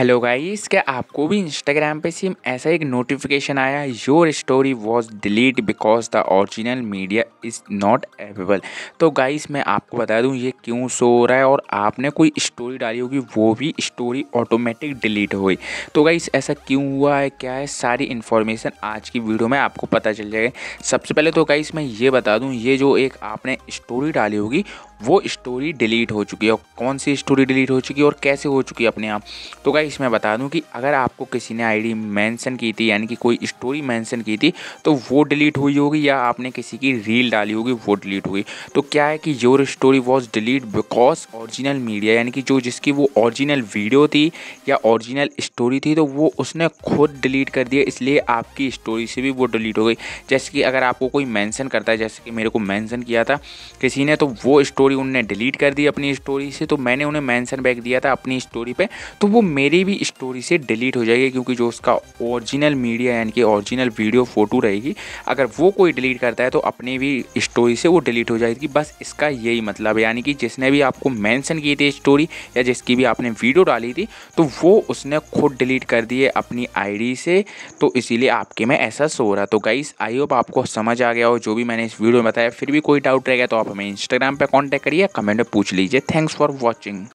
hello guys क्या आपको भी इंस्टाग्राम पे सिम ऐसा एक नोटिफिकेशन आया your story was delete because the original media is not available तो गाइस मैं आपको बता दूं ये क्यों सो रहा है और आपने कोई स्टोरी डाली होगी वो भी स्टोरी ऑटोमेटिक डिलीट हो गई तो गाइस ऐसा क्यों हुआ है क्या है सारी इन्फॉर्मेशन आज की वीडियो में आपको पता चल जाएगा सबसे पहले तो गाइस मैं ये बता दूँ ये जो एक आपने स्टोरी डाली होगी वो स्टोरी डिलीट हो चुकी है और कौन सी स्टोरी डिलीट हो चुकी है और कैसे हो चुकी है अपने आप तो गाइस मैं बता दूं कि अगर आपको किसी ने आईडी मेंशन की थी यानी कि कोई स्टोरी मेंशन की थी तो वो डिलीट हुई होगी या आपने किसी की रील डाली होगी वो डिलीट हुई तो क्या है कि your story was delete because original media यानी कि जो जिसकी वो ऑरिजिनल वीडियो थी या ऑरिजिनल स्टोरी थी तो वो उसने खुद डिलीट कर दिया इसलिए आपकी स्टोरी से भी वो डिलीट हो गई जैसे कि अगर आपको कोई मैंसन करता है जैसे कि मेरे को मैंसन किया था किसी ने तो वो स्टोरी स्टोरी उनने डिलीट कर दी अपनी स्टोरी से तो मैंने उन्हें मैंसन बैक दिया था अपनी स्टोरी पर तो वो मेरी भी स्टोरी से डिलीट हो जाएगी क्योंकि जो उसका ओरिजिनल मीडिया यानी कि ओरिजिनल वीडियो फ़ोटो रहेगी अगर वो कोई डिलीट करता है तो अपनी भी स्टोरी से वो डिलीट हो जाएगी बस इसका यही मतलब है यानी कि जिसने भी आपको मैंसन की थी स्टोरी या जिसकी भी आपने वीडियो डाली थी तो वो उसने खुद डिलीट कर दिए अपनी आईडी से तो इसीलिए आपके में ऐसा सो रहा तो गाइस आई होप आपको समझ आ गया हो जो भी मैंने इस वीडियो में बताया फिर भी कोई डाउट रह गया तो आप हमें इंस्टाग्राम पर कॉन्टैक्ट करिए कमेंट में पूछ लीजिए थैंक्स फॉर वॉचिंग